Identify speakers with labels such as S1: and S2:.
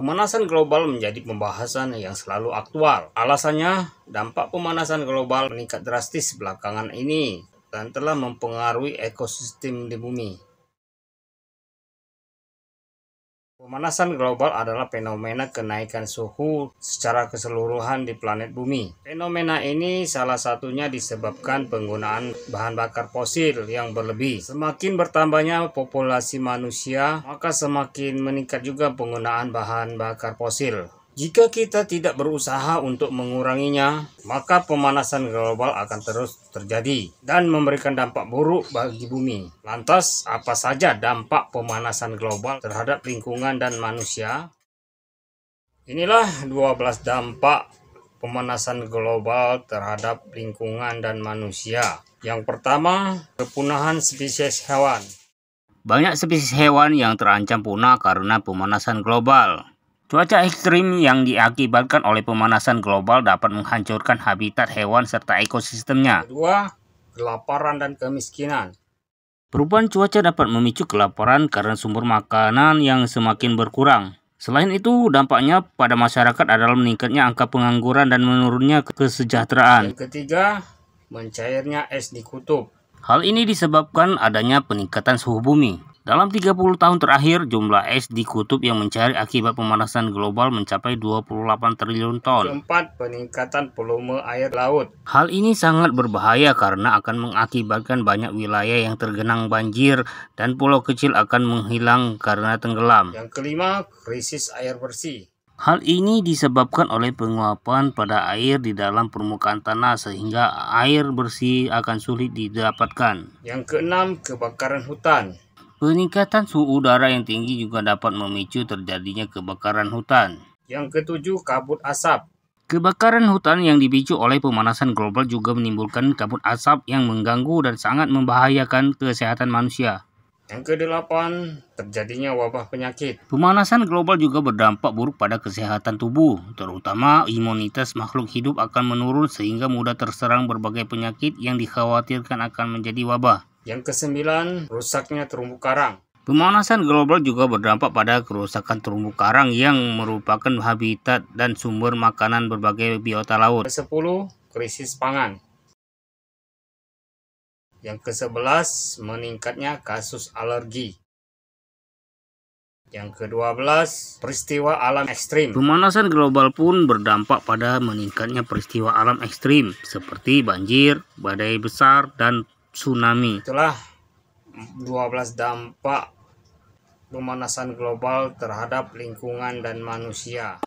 S1: Pemanasan global menjadi pembahasan yang selalu aktual. Alasannya, dampak pemanasan global meningkat drastis belakangan ini dan telah mempengaruhi ekosistem di bumi. Pemanasan global adalah fenomena kenaikan suhu secara keseluruhan di planet bumi. Fenomena ini salah satunya disebabkan penggunaan bahan bakar fosil yang berlebih. Semakin bertambahnya populasi manusia, maka semakin meningkat juga penggunaan bahan bakar fosil. Jika kita tidak berusaha untuk menguranginya, maka pemanasan global akan terus terjadi dan memberikan dampak buruk bagi bumi. Lantas, apa saja dampak pemanasan global terhadap lingkungan dan manusia? Inilah 12 dampak pemanasan global terhadap lingkungan dan manusia. Yang pertama, kepunahan spesies hewan. Banyak spesies hewan yang terancam punah karena pemanasan global. Cuaca ekstrim yang diakibatkan oleh pemanasan global dapat menghancurkan habitat hewan serta ekosistemnya. Kedua, kelaparan dan kemiskinan. Perubahan cuaca dapat memicu kelaparan karena sumber makanan yang semakin berkurang. Selain itu, dampaknya pada masyarakat adalah meningkatnya angka pengangguran dan menurunnya kesejahteraan. Yang ketiga, mencairnya es di kutub. Hal ini disebabkan adanya peningkatan suhu bumi. Dalam 30 tahun terakhir, jumlah es di kutub yang mencari akibat pemanasan global mencapai 28 triliun ton. Keempat, peningkatan volume air laut. Hal ini sangat berbahaya karena akan mengakibatkan banyak wilayah yang tergenang banjir dan pulau kecil akan menghilang karena tenggelam. Yang kelima, krisis air bersih. Hal ini disebabkan oleh penguapan pada air di dalam permukaan tanah sehingga air bersih akan sulit didapatkan. Yang keenam, kebakaran hutan. Peningkatan suhu udara yang tinggi juga dapat memicu terjadinya kebakaran hutan. Yang ketujuh, kabut asap. Kebakaran hutan yang dipicu oleh pemanasan global juga menimbulkan kabut asap yang mengganggu dan sangat membahayakan kesehatan manusia. Yang kedelapan, terjadinya wabah penyakit. Pemanasan global juga berdampak buruk pada kesehatan tubuh, terutama imunitas makhluk hidup akan menurun sehingga mudah terserang berbagai penyakit yang dikhawatirkan akan menjadi wabah. Yang kesembilan, rusaknya terumbu karang. Pemanasan global juga berdampak pada kerusakan terumbu karang yang merupakan habitat dan sumber makanan berbagai biota laut. Kesepuluh, krisis pangan. Yang ke-11, meningkatnya kasus alergi. Yang ke-12, peristiwa alam ekstrim. Pemanasan global pun berdampak pada meningkatnya peristiwa alam ekstrim, seperti banjir, badai besar, dan tsunami. Itulah 12 dampak pemanasan global terhadap lingkungan dan manusia.